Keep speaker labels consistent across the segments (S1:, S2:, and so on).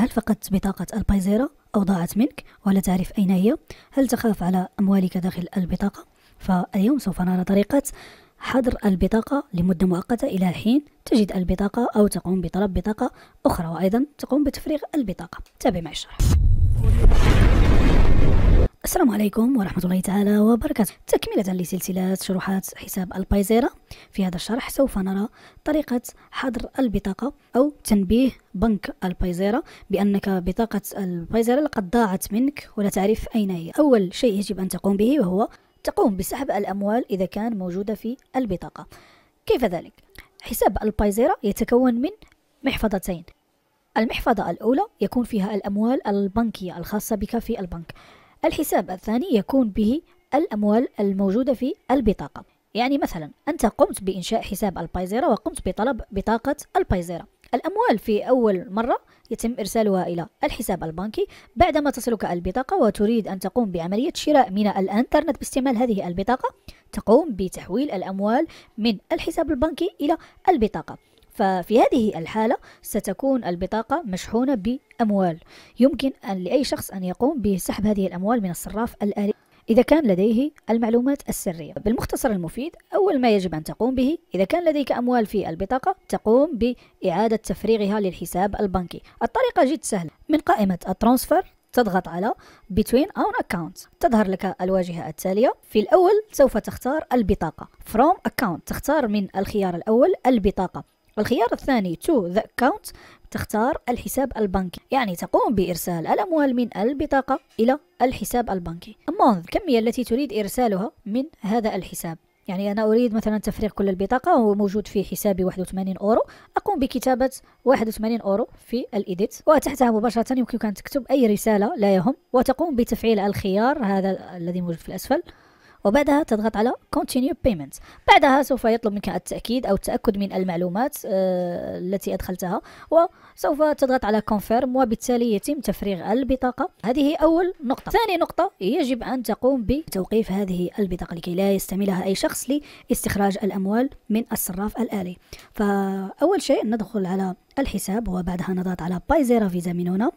S1: هل فقدت بطاقة البايزيرا أو ضاعت منك ولا تعرف أين هي؟ هل تخاف على أموالك داخل البطاقة؟ فاليوم سوف نرى طريقة حظر البطاقة لمدة مؤقتة إلى حين تجد البطاقة أو تقوم بطلب بطاقة أخرى وأيضا تقوم بتفريغ البطاقة تابع مع الشرح السلام عليكم ورحمة الله تعالى وبركاته تكملة لسلسلة شروحات حساب البايزيرا في هذا الشرح سوف نرى طريقة حظر البطاقة أو تنبيه بنك البايزيرا بأنك بطاقة البايزيرا لقد ضاعت منك ولا تعرف أين هي أول شيء يجب أن تقوم به وهو تقوم بسحب الأموال إذا كان موجودة في البطاقة كيف ذلك؟ حساب البايزيرا يتكون من محفظتين المحفظة الأولى يكون فيها الأموال البنكية الخاصة بك في البنك الحساب الثاني يكون به الأموال الموجودة في البطاقة يعني مثلا أنت قمت بإنشاء حساب البايزيرا وقمت بطلب بطاقة البايزيرا الأموال في أول مرة يتم إرسالها إلى الحساب البنكي بعدما تصلك البطاقة وتريد أن تقوم بعملية شراء من الإنترنت باستعمال هذه البطاقة تقوم بتحويل الأموال من الحساب البنكي إلى البطاقة ففي هذه الحالة ستكون البطاقة مشحونة بأموال يمكن أن لأي شخص أن يقوم بسحب هذه الأموال من الصراف الآلي إذا كان لديه المعلومات السرية بالمختصر المفيد أول ما يجب أن تقوم به إذا كان لديك أموال في البطاقة تقوم بإعادة تفريغها للحساب البنكي الطريقة جد سهلة من قائمة الترانسفر تضغط على Between Own Account تظهر لك الواجهة التالية في الأول سوف تختار البطاقة From Account تختار من الخيار الأول البطاقة والخيار الثاني to the account تختار الحساب البنكي يعني تقوم بإرسال الأموال من البطاقة إلى الحساب البنكي amount الكمية التي تريد إرسالها من هذا الحساب يعني أنا أريد مثلا تفريغ كل البطاقة وهو موجود في حسابي 81 أورو أقوم بكتابة 81 أورو في الإيديت وتحتها مباشرة يمكنك أن تكتب أي رسالة لا يهم وتقوم بتفعيل الخيار هذا الذي موجود في الأسفل وبعدها تضغط على continue payment بعدها سوف يطلب منك التأكيد أو التأكد من المعلومات آه، التي أدخلتها وسوف تضغط على confirm وبالتالي يتم تفريغ البطاقة هذه أول نقطة ثاني نقطة يجب أن تقوم بتوقيف هذه البطاقة لكي لا يستعملها أي شخص لاستخراج الأموال من الصراف الآلي فأول شيء ندخل على الحساب وبعدها نضغط على buy zero visa من هنا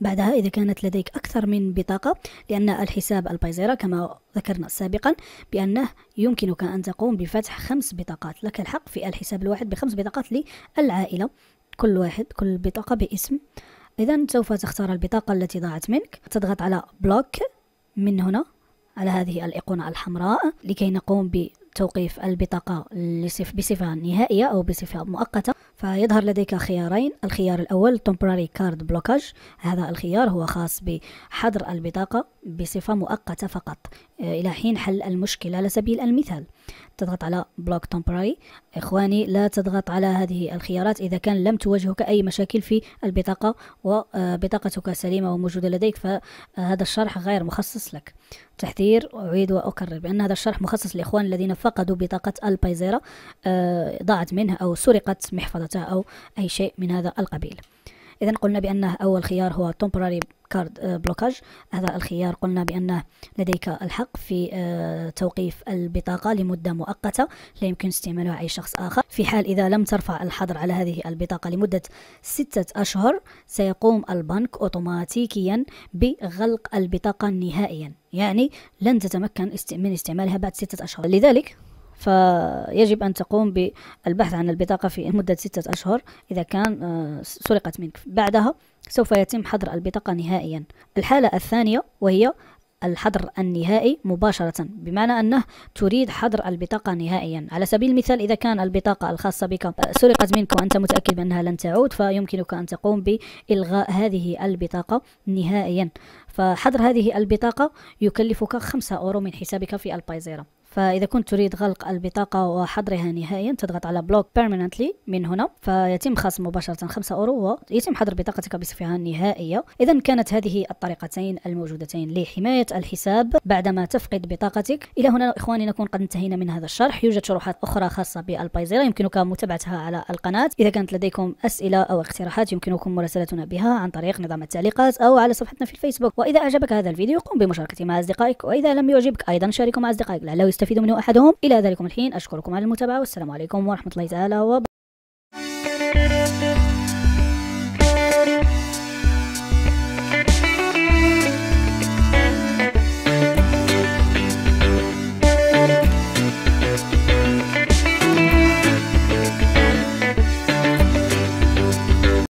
S1: بعدها إذا كانت لديك أكثر من بطاقة لأن الحساب البيزيرا كما ذكرنا سابقا بأنه يمكنك أن تقوم بفتح خمس بطاقات لك الحق في الحساب الواحد بخمس بطاقات للعائلة كل واحد كل بطاقة باسم إذا سوف تختار البطاقة التي ضاعت منك تضغط على بلوك من هنا على هذه الأيقونة الحمراء لكي نقوم بتوقيف البطاقة بصفة نهائية أو بصفة مؤقتة فيظهر لديك خيارين الخيار الأول temporary card blockage هذا الخيار هو خاص بحظر البطاقة بصفة مؤقتة فقط آه، إلى حين حل المشكلة على سبيل المثال تضغط على بلوك تمبراري إخواني لا تضغط على هذه الخيارات إذا كان لم تواجهك أي مشاكل في البطاقة وبطاقتك آه، سليمة وموجودة لديك فهذا الشرح غير مخصص لك تحذير أعيد وأكرر بأن هذا الشرح مخصص لإخوان الذين فقدوا بطاقة البايزيرا آه، ضاعت منه أو سرقت محفظته أو أي شيء من هذا القبيل إذا قلنا بأن أول خيار هو temporary كارد آه، بلوكاج هذا الخيار قلنا بأنه لديك الحق في آه، توقيف البطاقة لمدة مؤقتة لا يمكن استعمالها أي شخص آخر في حال إذا لم ترفع الحظر على هذه البطاقة لمدة ستة أشهر سيقوم البنك أوتوماتيكيا بغلق البطاقة نهائيا يعني لن تتمكن من استعمالها بعد ستة أشهر لذلك فيجب أن تقوم بالبحث عن البطاقة في مدة ستة أشهر إذا كان آه، سرقت منك بعدها سوف يتم حظر البطاقة نهائيا الحالة الثانية وهي الحظر النهائي مباشرة بمعنى أنه تريد حظر البطاقة نهائيا على سبيل المثال إذا كان البطاقة الخاصة بك سرقت منك وأنت متأكد بأنها لن تعود فيمكنك أن تقوم بإلغاء هذه البطاقة نهائيا فحظر هذه البطاقة يكلفك 5 أورو من حسابك في البايزيرا فإذا كنت تريد غلق البطاقة وحظرها نهائيا تضغط على بلوك permanently من هنا فيتم خصم مباشرة 5 أورو ويتم حظر بطاقتك بصفها النهائية إذا كانت هذه الطريقتين الموجودتين لحماية الحساب بعدما تفقد بطاقتك إلى هنا إخواني نكون قد انتهينا من هذا الشرح يوجد شروحات أخرى خاصة بالبايزيرا يمكنك متابعتها على القناة إذا كانت لديكم أسئلة أو اقتراحات يمكنكم مراسلتنا بها عن طريق نظام التعليقات أو على صفحتنا في الفيسبوك وإذا أعجبك هذا الفيديو قم بمشاركته مع أصدقائك وإذا لم يعجبك أيضا شاركه مع أصدقائك لعله يستفيد يستفيد منه أحدهم إلى ذلك الحين أشكركم على المتابعة والسلام عليكم ورحمة الله تعالى وبركاته